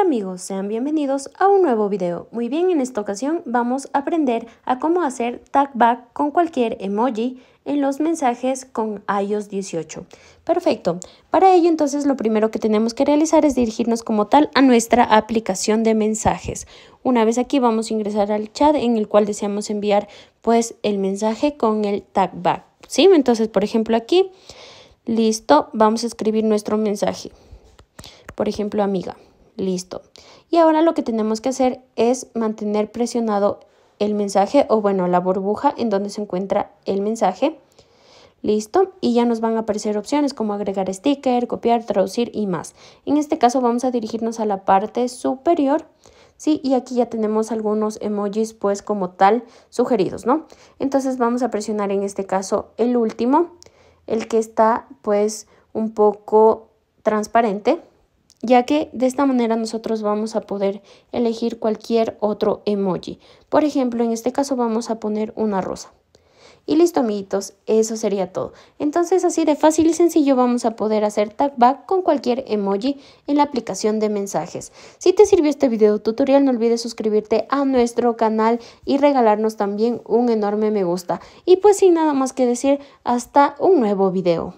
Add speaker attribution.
Speaker 1: amigos, sean bienvenidos a un nuevo video. Muy bien, en esta ocasión vamos a aprender a cómo hacer tag back con cualquier emoji en los mensajes con iOS 18. Perfecto. Para ello entonces lo primero que tenemos que realizar es dirigirnos como tal a nuestra aplicación de mensajes. Una vez aquí vamos a ingresar al chat en el cual deseamos enviar pues el mensaje con el tag back. ¿Sí? Entonces por ejemplo aquí, listo, vamos a escribir nuestro mensaje. Por ejemplo amiga. Listo. Y ahora lo que tenemos que hacer es mantener presionado el mensaje o bueno, la burbuja en donde se encuentra el mensaje. Listo. Y ya nos van a aparecer opciones como agregar sticker, copiar, traducir y más. En este caso vamos a dirigirnos a la parte superior. Sí, y aquí ya tenemos algunos emojis pues como tal sugeridos, ¿no? Entonces vamos a presionar en este caso el último, el que está pues un poco transparente ya que de esta manera nosotros vamos a poder elegir cualquier otro emoji. Por ejemplo, en este caso vamos a poner una rosa. Y listo amiguitos, eso sería todo. Entonces así de fácil y sencillo vamos a poder hacer tag back con cualquier emoji en la aplicación de mensajes. Si te sirvió este video tutorial no olvides suscribirte a nuestro canal y regalarnos también un enorme me gusta. Y pues sin nada más que decir, hasta un nuevo video.